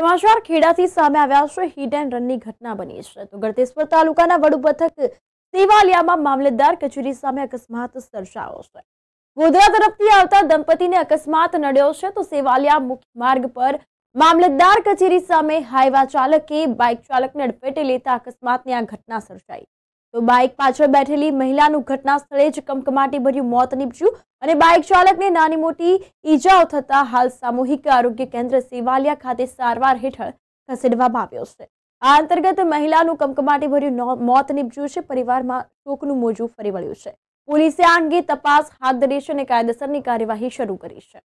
સમાચાર ખેડાથી સામે આવ્યા છે હિટ એન્ડ રનની ઘટના બની છે તો ગળતેશ્વર તાલુકાના વડુ પથક સેવાલિયામાં મામલતદાર કચેરી સામે અકસ્માત સર્જાયો છે ગોધરા તરફથી આવતા દંપતીને અકસ્માત નડ્યો છે તો સેવાલિયા મુખ્ય માર્ગ પર મામલતદાર કચેરી સામે હાઈવા ચાલકે બાઇક ચાલકને અડફેટે લેતા અકસ્માતની આ ઘટના સર્જાઈ તો બાઇક પાછળ બેઠેલી મહિલાનું ઘટના સ્થળે જ કમકમાટી ભર્યું મોત નીપજ્યું અને બાઇક ચાલકને નાની મોટી ઈજાઓ થતા હાલ સામૂહિક આરોગ્ય કેન્દ્ર સેવાલિયા ખાતે સારવાર હેઠળ ખસેડવામાં આવ્યો છે આ અંતર્ગત મહિલાનું કમકમાટી ભર્યું મોત નીપજ્યું છે પરિવારમાં શોકનું મોજું ફરી વળ્યું છે પોલીસે આ અંગે તપાસ હાથ ધરી છે અને કાયદેસરની કાર્યવાહી શરૂ કરી છે